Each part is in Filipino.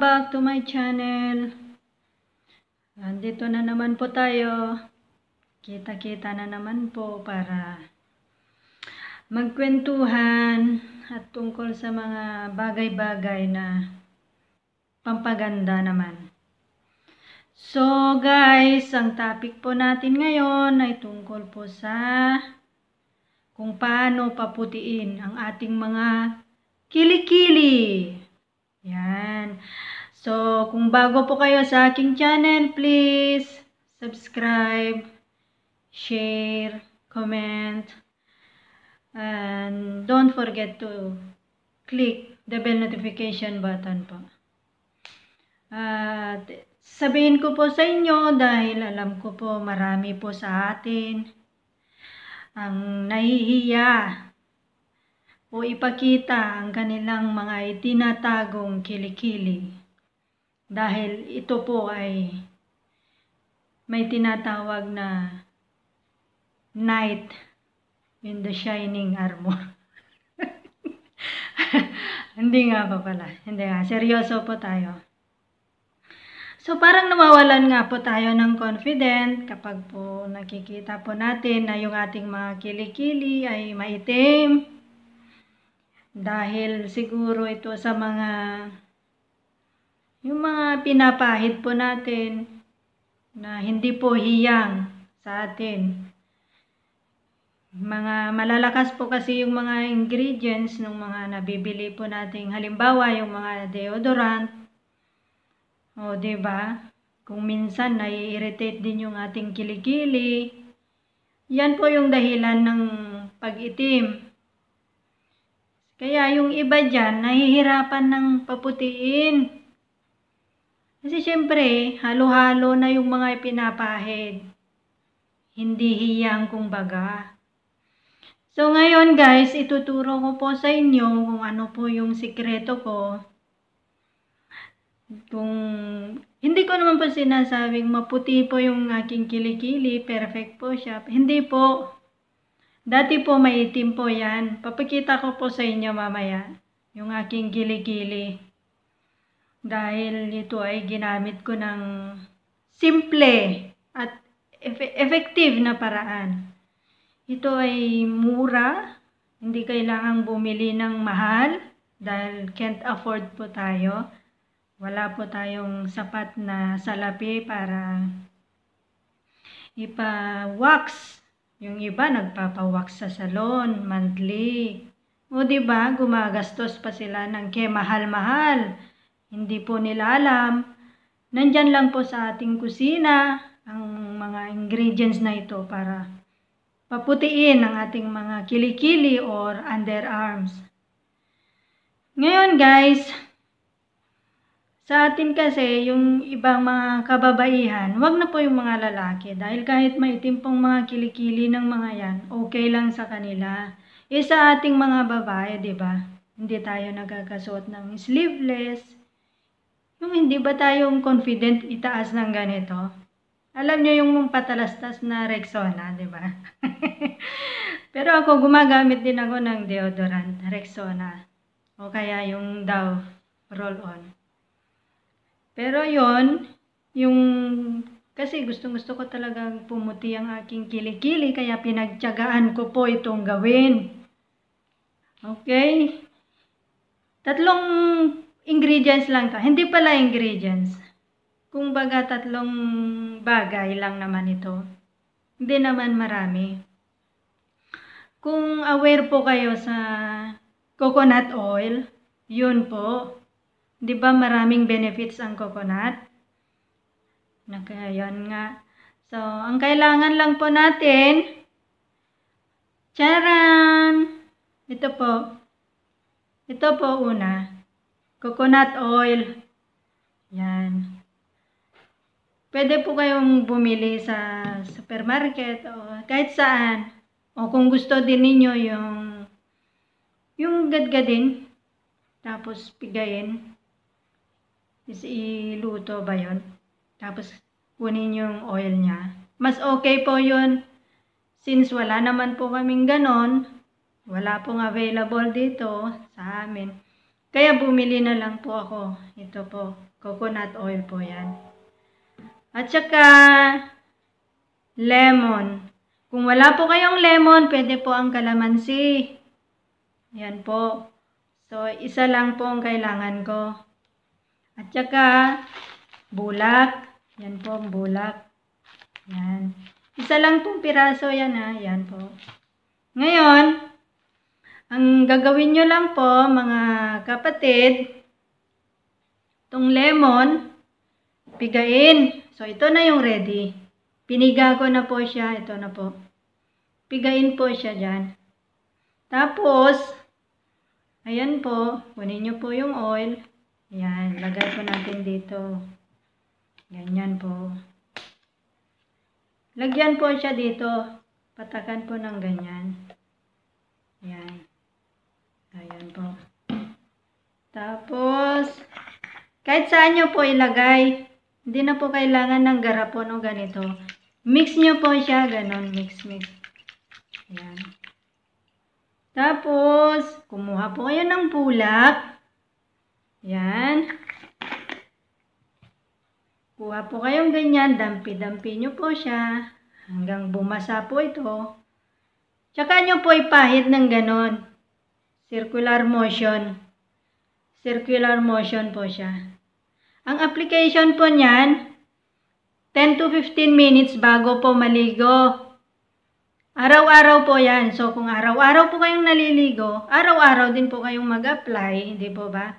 back to my channel. Andito na naman po tayo. Kita-kita na naman po para magkwentuhan at tungkol sa mga bagay-bagay na pampaganda naman. So guys, ang topic po natin ngayon ay tungkol po sa kung paano paputiin ang ating mga kilikili. -kili. Yan. So, kung bago po kayo sa aking channel, please subscribe, share, comment, and don't forget to click the bell notification button po. At sabihin ko po sa inyo dahil alam ko po marami po sa atin ang nahihiya o ipakita ang kanilang mga itinatagong kilikili dahil ito po ay may tinatawag na knight in the shining armor. Hindi nga pa pala. Hindi nga. Seryoso po tayo. So, parang nawawalan nga po tayo ng confident kapag po nakikita po natin na yung ating mga kilikili ay maitim. Dahil siguro ito sa mga yung mga pinapahid po natin na hindi po hiyang sa atin. Mga malalakas po kasi yung mga ingredients ng mga nabibili po nating halimbawa yung mga deodorant. O, 'di ba? Kung minsan nai-irritate din yung ating kilikili. Yan po yung dahilan ng pagitim. Kaya yung iba dyan, nahihirapan ng paputiin. Kasi syempre, halo-halo na yung mga pinapahid. Hindi hiyang kumbaga. So ngayon guys, ituturo ko po sa inyo kung ano po yung sikreto ko. Kung hindi ko naman po sinasabing maputi po yung aking kilikili, perfect po siya. Hindi po. Dati po maitim po 'yan. Papakita ko po sa inyo mamaya yung aking kilikili dahil ito ay ginamit ko ng simple at effective na paraan. Ito ay mura, hindi kailangang bumili ng mahal dahil can't afford po tayo. Wala po tayong sapat na salapi para ipa-wax. Yung iba nagpapawax sa salon monthly. O 'di ba, gumagastos pa sila ng kemahal-mahal. mahal hindi po nila alam. Nandyan lang po sa ating kusina ang mga ingredients na ito para paputiin ang ating mga kilikili or underarms. Ngayon guys, sa atin kasi yung ibang mga kababaihan, wag na po yung mga lalaki dahil kahit maitim pong mga kilikili ng mga yan, okay lang sa kanila. E sa ating mga babae, 'di ba? Hindi tayo nagkakasuot ng sleeveless, yung hindi ba tayong confident itaas ng ganito? Alam nyo yung patalastas na Rexona, di ba? Pero ako, gumagamit din ako ng deodorant, Rexona. O kaya yung Dove Roll-On. Pero yon yung, kasi gustong-gusto ko talagang pumuti ang aking kilikili, kaya pinagtyagaan ko po itong gawin. Okay? Tatlong ingredients lang to. Hindi pala ingredients. Kung baga tatlong bagay lang naman ito. Hindi naman marami. Kung aware po kayo sa coconut oil, yun po. 'Di ba maraming benefits ang coconut? Nakayon nga. So, ang kailangan lang po natin Charan! Ito po. Ito po una coconut oil. Yan. Pwede po kayong bumili sa supermarket o kahit saan. O kung gusto din ninyo yung yung gadgadin tapos pigayin is iluto ba yun? tapos kunin yung oil niya mas okay po yun since wala naman po kaming ganon wala pong available dito sa amin kaya bumili na lang po ako. Ito po, coconut oil po yan. At saka, lemon. Kung wala po kayong lemon, pwede po ang kalamansi. Yan po. So, isa lang po ang kailangan ko. At saka, bulak. Yan po ang bulak. Yan. Isa lang pong piraso yan ha. Yan po. Ngayon, ang gagawin nyo lang po mga kapatid, itong lemon, pigain. So ito na yung ready. Piniga ko na po siya. Ito na po. Pigain po siya dyan. Tapos, ayan po, kunin nyo po yung oil. Ayan, lagay po natin dito. Ganyan po. Lagyan po siya dito. Patakan po ng ganyan. Ayan. Ayan po. Tapos, kahit saan nyo po ilagay, hindi na po kailangan ng garapon o ganito. Mix nyo po siya, ganon, mix, mix. Ayan. Tapos, kumuha po kayo ng pulak. Ayan. Kuha po kayong ganyan, dampi-dampi nyo po siya. Hanggang bumasa po ito. Tsaka nyo po ipahit ng ganon. Circular motion. Circular motion po siya. Ang application po niyan, 10 to 15 minutes bago po maligo. Araw-araw po yan. So, kung araw-araw po kayong naliligo, araw-araw din po kayong mag-apply, hindi po ba?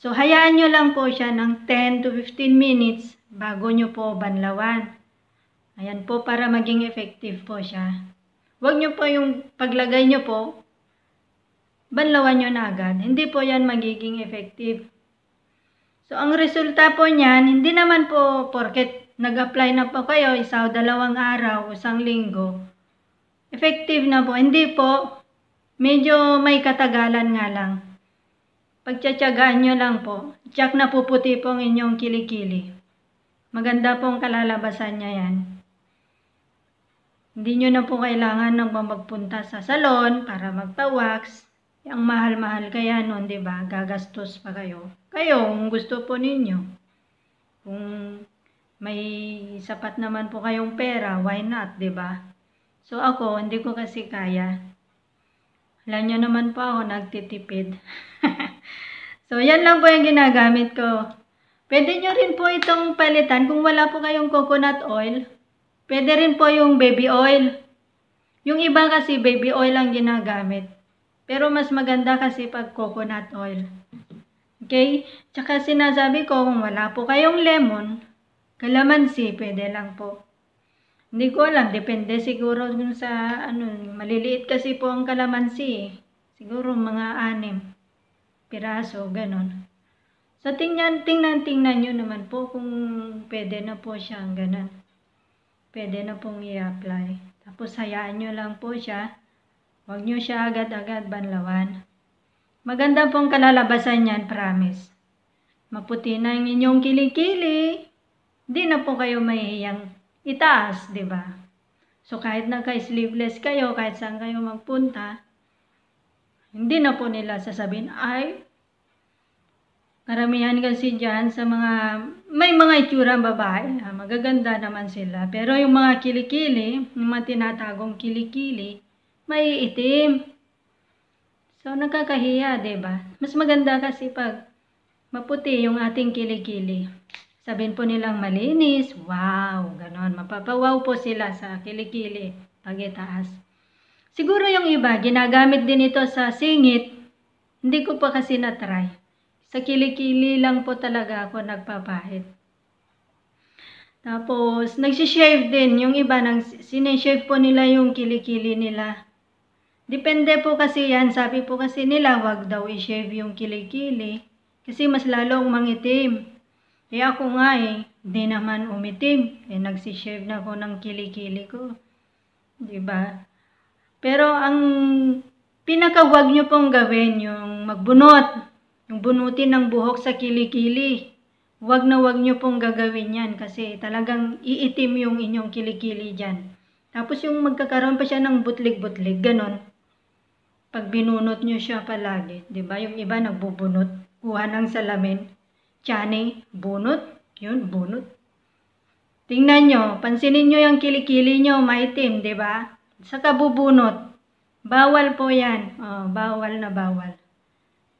So, hayaan nyo lang po siya ng 10 to 15 minutes bago nyo po banlawan. Ayan po, para maging effective po siya. Huwag nyo po yung paglagay nyo po, banlawan nyo na agad. Hindi po yan magiging effective. So, ang resulta po niyan, hindi naman po porket nag-apply na po kayo isa o dalawang araw, isang linggo, effective na po. Hindi po, medyo may katagalan nga lang. Pagtsatsagaan nyo lang po, check na puputi po ang inyong kilikili. Maganda po ang kalalabasan niya yan. Hindi nyo na po kailangan ng magpunta sa salon para magpa-wax. Ang mahal-mahal kaya nun, di ba? Gagastos pa kayo. Kayo, kung gusto po ninyo. Kung may sapat naman po kayong pera, why not, di ba? So ako, hindi ko kasi kaya. Alam nyo naman po ako nagtitipid. so yan lang po yung ginagamit ko. Pwede nyo rin po itong palitan. Kung wala po kayong coconut oil, pwede rin po yung baby oil. Yung iba kasi baby oil ang ginagamit. Pero mas maganda kasi pag coconut oil. Okay? Tsaka sinasabi ko kung wala po kayong lemon, kalamansi, pwede lang po. Hindi ko alam, depende siguro dun sa ano, maliliit kasi po ang kalamansi eh. Siguro mga anim piraso, ganun. So, tingnan, tingnan, tingnan nyo naman po kung pwede na po siyang ganun. Pwede na pong i-apply. Tapos, hayaan nyo lang po siya Huwag nyo siya agad-agad banlawan. Maganda pong kalalabasan yan, promise. Maputi na ang inyong kilikili. Hindi na po kayo mahihiyang itaas, di ba? So kahit nagka-sleeveless kayo, kahit saan kayo magpunta, hindi na po nila sasabihin, ay, karamihan kasi dyan sa mga, may mga itsura babae, ah, magaganda naman sila. Pero yung mga kilikili, yung mga tinatagong kilikili, may itim. So, nakakahiya, ba? Diba? Mas maganda kasi pag maputi yung ating kilikili. Sabihin po nilang malinis. Wow! Ganon. Mapapawaw po sila sa kilikili pag itaas. Siguro yung iba, ginagamit din ito sa singit. Hindi ko pa kasi na-try. Sa kilikili lang po talaga ako nagpapahit. Tapos, nagsishave din yung iba. Nang, sinishave po nila yung kilikili nila Depende po kasi yan. Sabi po kasi nila, wag daw i-shave yung kilikili. Kasi mas lalong mangitim. Kaya eh, ako nga eh, di naman umitim. Eh nagsishave na ako ng kilikili ko. di ba? Pero ang pinaka pinakawag nyo pong gawin yung magbunot. Yung bunutin ng buhok sa kilikili. Wag na wag nyo pong gagawin yan kasi talagang iitim yung inyong kilikili dyan. Tapos yung magkakaroon pa siya ng butlig-butlig, ganon pag binunot nyo siya palagi, di ba? Yung iba nagbubunot, kuha ng salamin, tsane, eh, bunot, yun, bunot. Tingnan nyo, pansinin nyo yung kilikili nyo, maitim, di ba? Sa kabubunot, bawal po yan. Oh, bawal na bawal.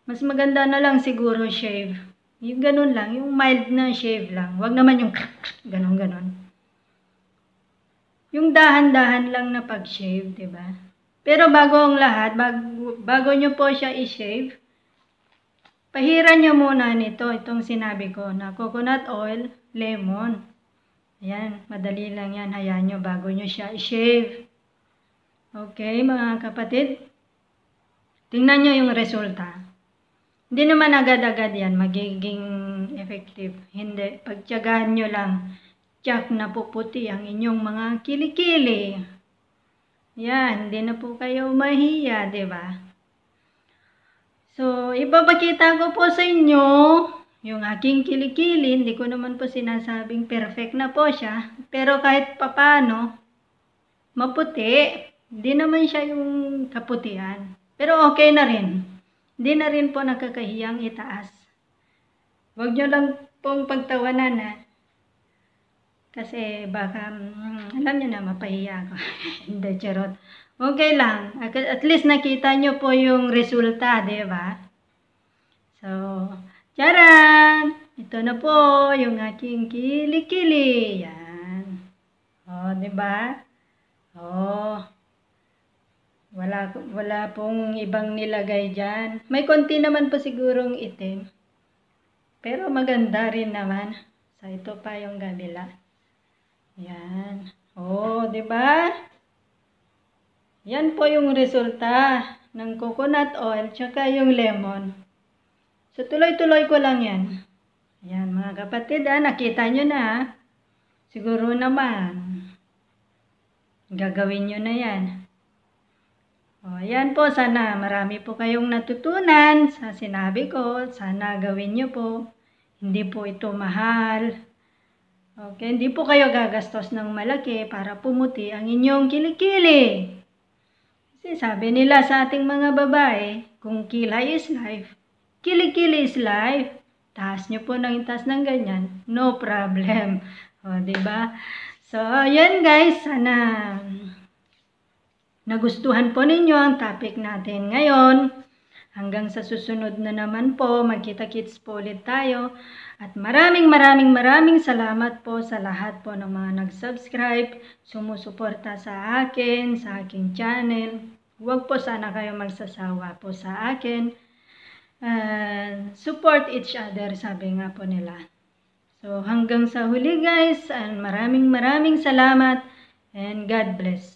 Mas maganda na lang siguro shave. Yung ganun lang, yung mild na shave lang. Huwag naman yung ganun-ganun. Yung dahan-dahan lang na pag-shave, di ba? Pero bago ang lahat, bago, bago nyo po siya i-shave, pahiran nyo muna nito, itong sinabi ko na coconut oil, lemon. Ayan, madali lang yan. Hayaan nyo bago nyo siya i-shave. Okay, mga kapatid? Tingnan nyo yung resulta. Hindi naman agad-agad yan magiging effective. Hindi. Pagtyagaan nyo lang. Tiyak na puputi ang inyong mga kilikili. Yan, hindi na po kayo mahiya, ba? Diba? So, ipapakita ko po sa inyo yung aking kilikili. Hindi ko naman po sinasabing perfect na po siya. Pero kahit papano, maputi. Hindi naman siya yung kaputian. Pero okay na rin. Hindi na rin po nakakahiyang itaas. Huwag nyo lang pong pagtawanan ha. Kasi baka, mm, alam niyo na, mapahiya ako. Hindi, charot. Okay lang. At least nakita niyo po yung resulta, di ba? So, charan! Ito na po yung aking kilikili. Yan. O, di ba? oh Wala, wala pong ibang nilagay diyan May konti naman po sigurong itim. Pero maganda rin naman. So, ito pa yung gabila. Yan. Oh, 'di ba? Yan po yung resulta ng coconut oil tsaka yung lemon. So tuloy-tuloy ko lang yan. Yan mga kapatid, ah, nakita nyo na. Ah. Siguro naman. Gagawin nyo na yan. Oh, yan po. Sana marami po kayong natutunan sa sinabi ko. Sana gawin nyo po. Hindi po ito mahal. Okay, hindi po kayo gagastos ng malaki para pumuti ang inyong kilikili. Kasi sabi nila sa ating mga babae, kung kilay is life, kilikili is life. Taas nyo po ng itas ng ganyan, no problem. O, ba? Diba? So, yan guys, sana nagustuhan po ninyo ang topic natin ngayon. Hanggang sa susunod na naman po, magkita-kits po ulit tayo. At maraming maraming maraming salamat po sa lahat po ng mga nag-subscribe, sumusuporta sa akin, sa aking channel. Huwag po sana kayo magsasawa po sa akin. Uh, support each other, sabi nga po nila. So hanggang sa huli guys, and maraming maraming salamat and God bless.